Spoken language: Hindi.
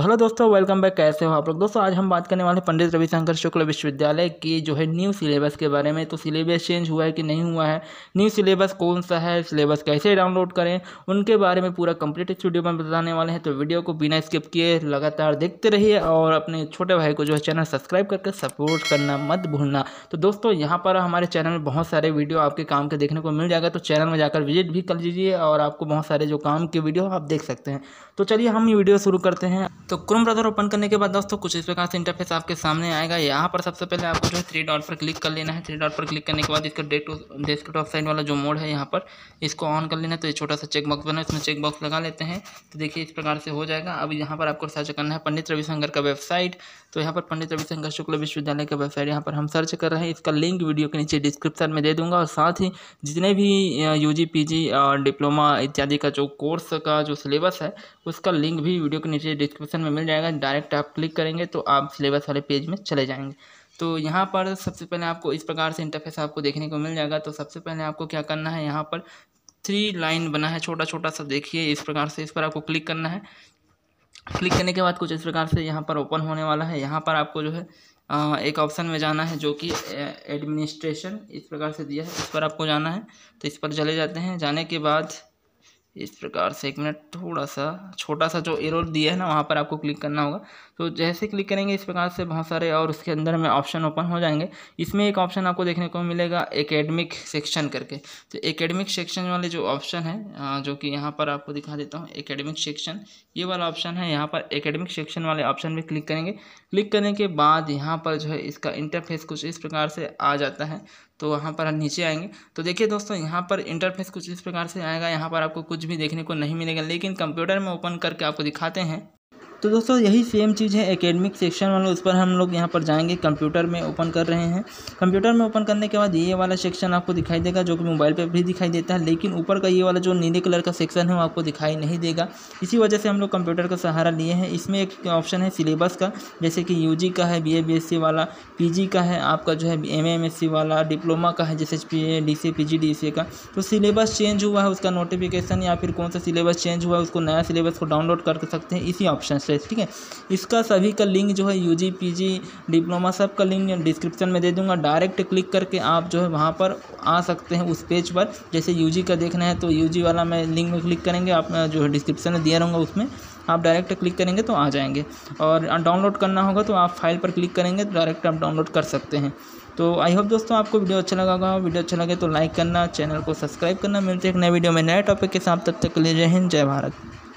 तो हेलो दोस्तों वेलकम बैक कैसे हो आप लोग दोस्तों आज हम बात करने वाले पंडित रविशंकर शुक्ल विश्वविद्यालय की जो है न्यू सिलेबस के बारे में तो सिलेबस चेंज हुआ है कि नहीं हुआ है न्यू सिलेबस कौन सा है सिलेबस कैसे डाउनलोड करें उनके बारे में पूरा कंप्लीट इस वीडियो में बताने वाले हैं तो वीडियो को बिना स्किप किए लगातार देखते रहिए और अपने छोटे भाई को जो है चैनल सब्सक्राइब करके सपोर्ट करना मत भूलना तो दोस्तों यहाँ पर हमारे चैनल में बहुत सारे वीडियो आपके काम के देखने को मिल जाएगा तो चैनल में जाकर विजिट भी कर लीजिए और आपको बहुत सारे जो काम के वीडियो आप देख सकते हैं तो चलिए हम वीडियो शुरू करते हैं तो क्रोम ब्राउज़र ओपन करने के बाद दोस्तों कुछ इस प्रकार से इंटरफेस आपके सामने आएगा यहाँ पर सबसे पहले आपको जो है थ्री डॉट पर क्लिक कर लेना है थ्री डॉट पर क्लिक करने के बाद इसका डेट डेस्कटॉप साइड वाला जो मोड है यहाँ पर इसको ऑन कर लेना है तो ये छोटा सा चेकबॉक्स बना है इसमें चेकबॉक्स लगा लेते हैं तो देखिए इस प्रकार से हो जाएगा अब यहाँ पर आपको सर्च करना है पंडित रविशंकर का वेबसाइट तो यहाँ पर पंडित रविशंकर शुक्ल विश्वविद्यालय का वेबसाइट यहाँ पर हम सर्च कर रहे हैं इसका लिंक वीडियो के नीचे डिस्क्रिप्शन में दे दूंगा और साथ ही जितने भी यू जी और डिप्लोमा इत्यादि का जो कोर्स का जो सिलेबस है उसका लिंक भी वीडियो के नीचे डिस्क्रिप्शन सेक्शन में मिल जाएगा डायरेक्ट आप क्लिक करेंगे तो आप सिलेबस वाले पेज में चले जाएंगे तो यहाँ पर सबसे पहले आपको इस प्रकार से इंटरफेस आपको देखने को मिल जाएगा तो सबसे पहले आपको क्या करना है यहाँ पर थ्री लाइन बना है छोटा छोटा सा देखिए इस प्रकार से इस पर आपको क्लिक करना है क्लिक करने के बाद कुछ इस प्रकार से यहाँ पर ओपन होने वाला है यहाँ पर आपको जो है एक ऑप्शन में जाना है जो कि एडमिनिस्ट्रेशन इस प्रकार से दिया है इस पर आपको जाना है तो इस पर चले जाते हैं जाने के बाद इस प्रकार से एक मिनट थोड़ा सा छोटा सा जो एरो दिया है ना वहाँ पर आपको क्लिक करना होगा तो जैसे क्लिक करेंगे इस प्रकार से बहुत सारे और उसके अंदर में ऑप्शन ओपन हो जाएंगे इसमें एक ऑप्शन आपको देखने को मिलेगा एकेडमिक सेक्शन करके तो एकेडमिक सेक्शन वाले जो ऑप्शन है जो कि यहाँ पर आपको दिखा देता हूँ एकेडमिक सेक्शन ये वाला ऑप्शन है यहाँ पर एकेडमिक सेक्शन वाले ऑप्शन में क्लिक करेंगे क्लिक करने के बाद यहाँ पर जो है इसका इंटरफेस कुछ इस प्रकार से आ जाता है तो वहाँ पर नीचे आएंगे तो देखिए दोस्तों यहाँ पर इंटरफेस कुछ इस प्रकार से आएगा यहाँ पर आपको कुछ भी देखने को नहीं मिलेगा लेकिन कंप्यूटर में ओपन करके आपको दिखाते हैं तो दोस्तों यही सेम चीज़ है एकेडमिक सेक्शन वाला उस पर हम लोग यहाँ पर जाएंगे कंप्यूटर में ओपन कर रहे हैं कंप्यूटर में ओपन करने के बाद ये वाला सेक्शन आपको दिखाई देगा जो कि मोबाइल पर भी दिखाई देता है लेकिन ऊपर का ये वाला जो नीले कलर का सेक्शन है वो आपको दिखाई नहीं देगा इसी वजह से हम लोग कंप्यूटर का सहारा लिए हैं इसमें एक ऑप्शन है सिलेबस का जैसे कि यू का है बी ए वाला पी का है आपका जो है एम एम वाला डिप्लोमा का है जैसे डी सी पी जी का तो सिलेबस चेंज हुआ है उसका नोटिफिकेशन या फिर कौन सा सिलेबस चेंज हुआ है उसको नया सिलेबस को डाउनलोड कर सकते हैं इसी ऑप्शन से वेबसाइट ठीक है इसका सभी का लिंक जो है U G P G diploma सब का लिंक डिस्क्रिप्शन में दे दूंगा डायरेक्ट क्लिक करके आप जो है वहाँ पर आ सकते हैं उस पेज पर जैसे यू जी का देखना है तो यू वाला मैं लिंक में क्लिक करेंगे आप जो है डिस्क्रिप्शन में दिया रहूँगा उसमें आप डायरेक्ट क्लिक करेंगे तो आ जाएंगे और डाउनलोड करना होगा तो आप फाइल पर क्लिक करेंगे तो डायरेक्ट आप डाउनलोड कर सकते हैं तो आई होप दोस्तों आपको वीडियो अच्छा लगा होगा वीडियो अच्छा लगे तो लाइक करना चैनल को सब्सक्राइब करना मिलते हैं एक नए वीडियो में नए टॉपिक के साथ तब तक के लिए जय हिंद जय भारत